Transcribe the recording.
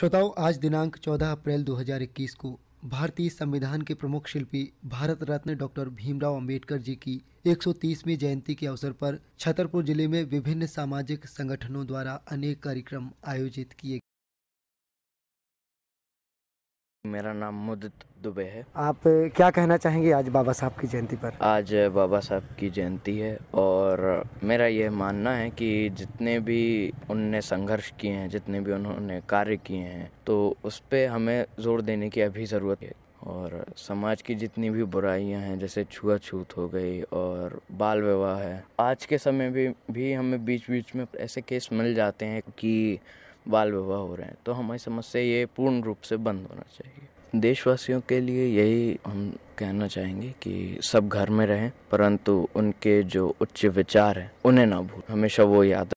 श्रोताओं आज दिनांक 14 अप्रैल 2021 को भारतीय संविधान के प्रमुख शिल्पी भारत रत्न डॉक्टर भीमराव अंबेडकर जी की 130वीं जयंती के अवसर पर छतरपुर जिले में विभिन्न सामाजिक संगठनों द्वारा अनेक कार्यक्रम आयोजित किए मेरा नाम मुदित दुबे है आप क्या कहना चाहेंगे आज बाबा साहब की जयंती पर आज बाबा साहब की जयंती है और मेरा यह मानना है कि जितने भी उनने संघर्ष किए हैं जितने भी उन्होंने कार्य किए हैं तो उस पर हमें जोर देने की अभी ज़रूरत है और समाज की जितनी भी बुराइयां हैं जैसे छुआछूत हो गई और बाल विवाह है आज के समय में भी, भी हमें बीच बीच में ऐसे केस मिल जाते हैं कि बाल विवाह हो रहे हैं तो हमारी समस्या ये पूर्ण रूप से बंद होना चाहिए देशवासियों के लिए यही हम कहना चाहेंगे कि सब घर में रहें परंतु उनके जो उच्च विचार हैं उन्हें ना भूल हमेशा वो याद